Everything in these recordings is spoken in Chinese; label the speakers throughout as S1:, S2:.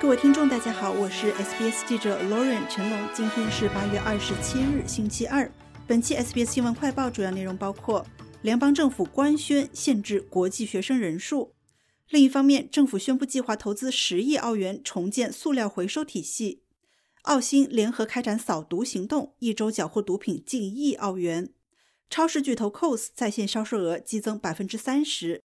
S1: 各位听众，大家好，我是 SBS 记者 Lauren 陈龙。今天是八月二十七日，星期二。本期 SBS 新闻快报主要内容包括：联邦政府官宣限制国际学生人数；另一方面，政府宣布计划投资十亿澳元重建塑料回收体系；澳新联合开展扫毒行动，一周缴获毒品近亿澳元；超市巨头 c o s 在线销售额激增百分之三十。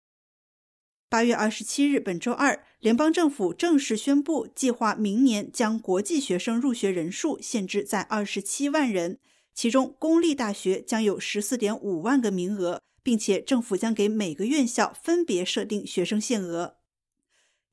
S1: 八月二十七日，本周二，联邦政府正式宣布，计划明年将国际学生入学人数限制在二十七万人，其中公立大学将有十四点五万个名额，并且政府将给每个院校分别设定学生限额。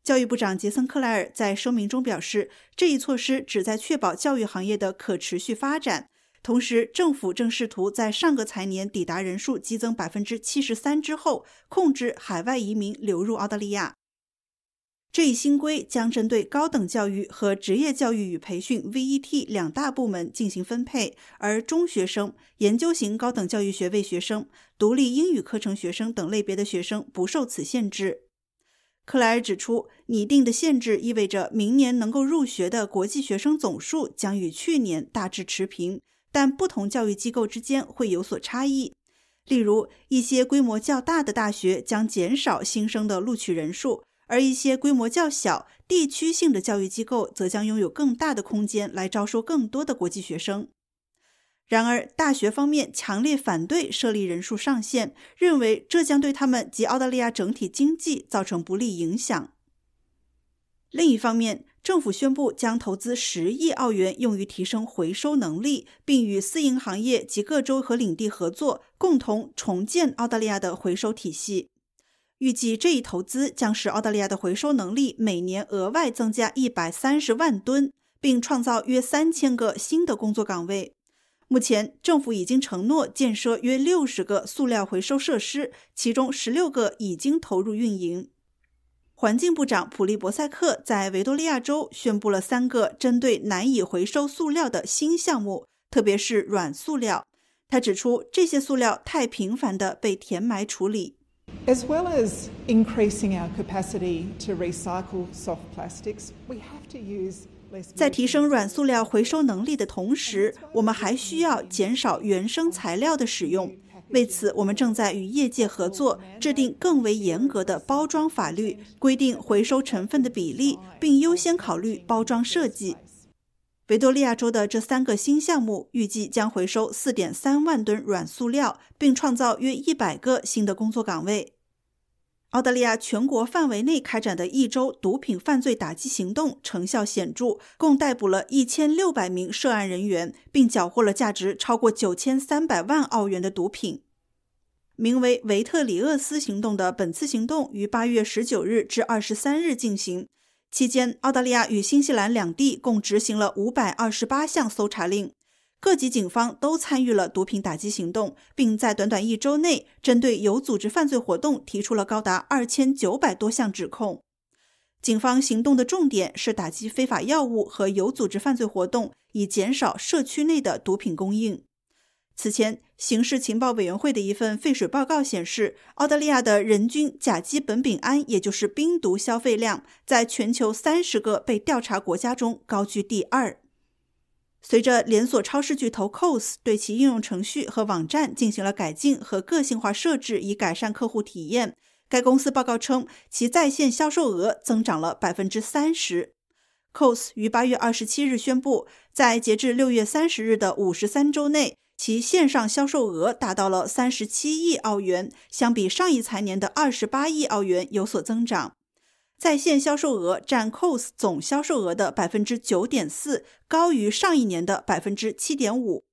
S1: 教育部长杰森·克莱尔在声明中表示，这一措施旨在确保教育行业的可持续发展。同时，政府正试图在上个财年抵达人数激增百分之七十三之后，控制海外移民流入澳大利亚。这一新规将针对高等教育和职业教育与培训 （VET） 两大部门进行分配，而中学生、研究型高等教育学位学生、独立英语课程学生等类别的学生不受此限制。克莱尔指出，拟定的限制意味着明年能够入学的国际学生总数将与去年大致持平。但不同教育机构之间会有所差异。例如，一些规模较大的大学将减少新生的录取人数，而一些规模较小、地区性的教育机构则将拥有更大的空间来招收更多的国际学生。然而，大学方面强烈反对设立人数上限，认为这将对他们及澳大利亚整体经济造成不利影响。另一方面，政府宣布将投资十亿澳元用于提升回收能力，并与私营行业及各州和领地合作，共同重建澳大利亚的回收体系。预计这一投资将使澳大利亚的回收能力每年额外增加一百三十万吨，并创造约三千个新的工作岗位。目前，政府已经承诺建设约六十个塑料回收设施，其中十六个已经投入运营。环境部长普利博塞克在维多利亚州宣布了三个针对难以回收塑料的新项目，特别是软塑料。他指出，这些塑料太频繁地被填埋处理。As well as increasing our capacity to recycle soft plastics, we have to use 在提升软塑料回收能力的同时，我们还需要减少原生材料的使用。为此，我们正在与业界合作，制定更为严格的包装法律规定回收成分的比例，并优先考虑包装设计。维多利亚州的这三个新项目预计将回收4.3万吨软塑料，并创造约100个新的工作岗位。澳大利亚全国范围内开展的一周毒品犯罪打击行动成效显著，共逮捕了一千六百名涉案人员，并缴获了价值超过九千三百万澳元的毒品。名为“维特里厄斯行动”的本次行动于八月十九日至二十三日进行，期间澳大利亚与新西兰两地共执行了五百二十八项搜查令。各级警方都参与了毒品打击行动，并在短短一周内针对有组织犯罪活动提出了高达二千九百多项指控。警方行动的重点是打击非法药物和有组织犯罪活动，以减少社区内的毒品供应。此前，刑事情报委员会的一份废水报告显示，澳大利亚的人均甲基苯丙胺，也就是冰毒消费量，在全球三十个被调查国家中高居第二。随着连锁超市巨头 c o s 对其应用程序和网站进行了改进和个性化设置，以改善客户体验，该公司报告称，其在线销售额增长了百分之三十。c o s 于八月二十七日宣布，在截至六月三十日的五十三周内，其线上销售额达到了三十七亿澳元，相比上一财年的二十八亿澳元有所增长。在线销售额占 c o s 总销售额的百分之九点四，高于上一年的百分之七点五。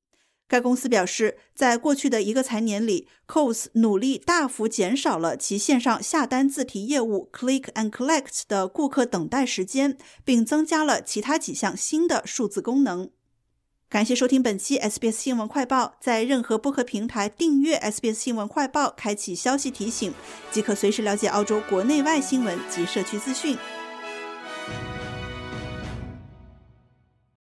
S1: 该公司表示，在过去的一个财年里 c o s 努力大幅减少了其线上下单自提业务 （Click and Collect） 的顾客等待时间，并增加了其他几项新的数字功能。感谢收听本期 SBS 新闻快报。在任何播客平台订阅 SBS 新闻快报，开启消息提醒，即可随时了解澳洲国内外新闻及社区资讯。